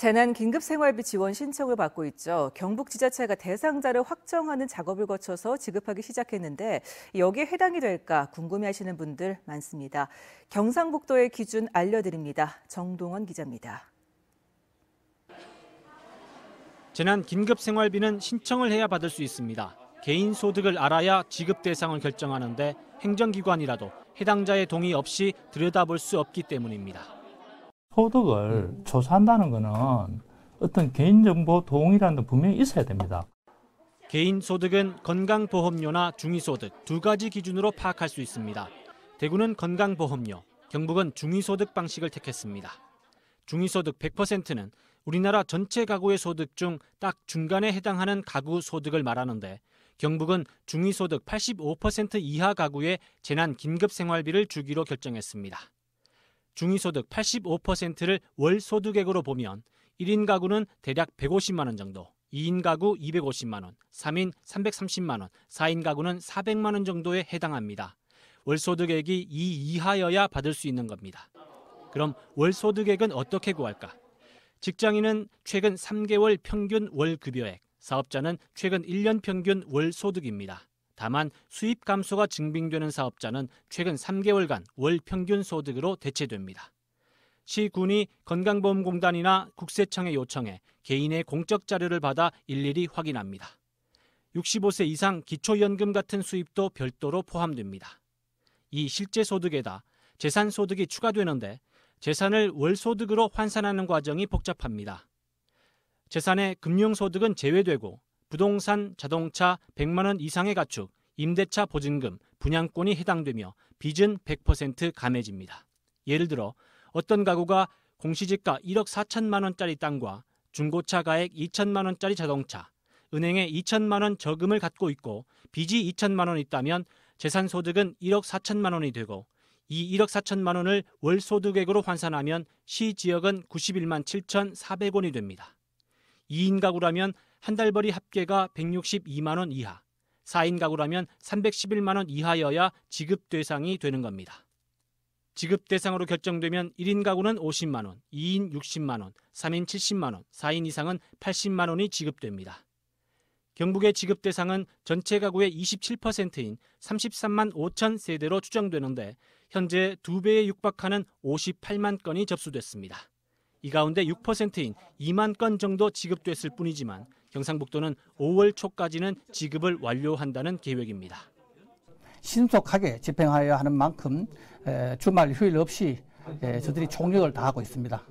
재난 긴급 생활비 지원 신청을 받고 있죠. 경북 지자체가 대상자를 확정하는 작업을 거쳐서 지급하기 시작했는데 여기에 해당이 될까 궁금해하시는 분들 많습니다. 경상북도의 기준 알려드립니다. 정동원 기자입니다. 재난 긴급 생활비는 신청을 해야 받을 수 있습니다. 개인 소득을 알아야 지급 대상을 결정하는데 행정기관이라도 해당자의 동의 없이 들여다볼 수 없기 때문입니다. 소득을 음. 조사한다는 것은 어떤 개인정보 동일한도 분명히 있어야 됩니다. 개인 소득은 건강보험료나 중위소득 두 가지 기준으로 파악할 수 있습니다. 대구는 건강보험료, 경북은 중위소득 방식을 택했습니다. 중위소득 100%는 우리나라 전체 가구의 소득 중 딱 중간에 해당하는 가구 소득을 말하는데 경북은 중위소득 85% 이하 가구의 재난 긴급 생활비를 주기로 결정했습니다. 중위소득 85%를 월소득액으로 보면 1인 가구는 대략 150만 원 정도, 2인 가구 250만 원, 3인 330만 원, 4인 가구는 400만 원 정도에 해당합니다. 월소득액이 이 이하여야 받을 수 있는 겁니다. 그럼 월소득액은 어떻게 구할까? 직장인은 최근 3개월 평균 월 급여액, 사업자는 최근 1년 평균 월 소득입니다. 다만 수입 감소가 증빙되는 사업자는 최근 3개월간 월 평균 소득으로 대체됩니다. 시군이 건강보험공단이나 국세청에 요청해 개인의 공적 자료를 받아 일일이 확인합니다. 65세 이상 기초연금 같은 수입도 별도로 포함됩니다. 이 실제 소득에다 재산 소득이 추가되는데 재산을 월 소득으로 환산하는 과정이 복잡합니다. 재산의 금융 소득은 제외되고 부동산, 자동차 100만 원 이상의 가축, 임대차 보증금, 분양권이 해당되며 빚은 100% 감해집니다. 예를 들어 어떤 가구가 공시지가 1억 4천만 원짜리 땅과 중고차 가액 2천만 원짜리 자동차, 은행에 2천만 원 저금을 갖고 있고 빚이 2천만 원 있다면 재산 소득은 1억 4천만 원이 되고 이 1억 4천만 원을 월 소득액으로 환산하면 시 지역은 91만 7천4백원이 됩니다. 2인 가구라면 한 달벌이 합계가 162만 원 이하, 4인 가구라면 311만 원 이하여야 지급 대상이 되는 겁니다. 지급 대상으로 결정되면 1인 가구는 50만 원, 2인 60만 원, 3인 70만 원, 4인 이상은 80만 원이 지급됩니다. 경북의 지급 대상은 전체 가구의 27%인 33만 5천 세대로 추정되는데 현재 두 배에 육박하는 58만 건이 접수됐습니다. 이 가운데 6%인 2만 건 정도 지급됐을 뿐이지만 경상북도는 5월 초까지는 지급을 완료한다는 계획입니다. 신속하게 집행하여야 하는 만큼 주말 휴일 없이 저들이 총력을 다하고 있습니다.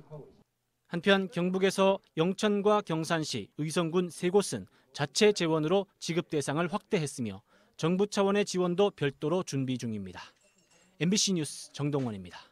한편 경북에서 영천과 경산시, 의성군 세 곳은 자체 재원으로 지급 대상을 확대했으며 정부 차원의 지원도 별도로 준비 중입니다. MBC 뉴스 정동원입니다.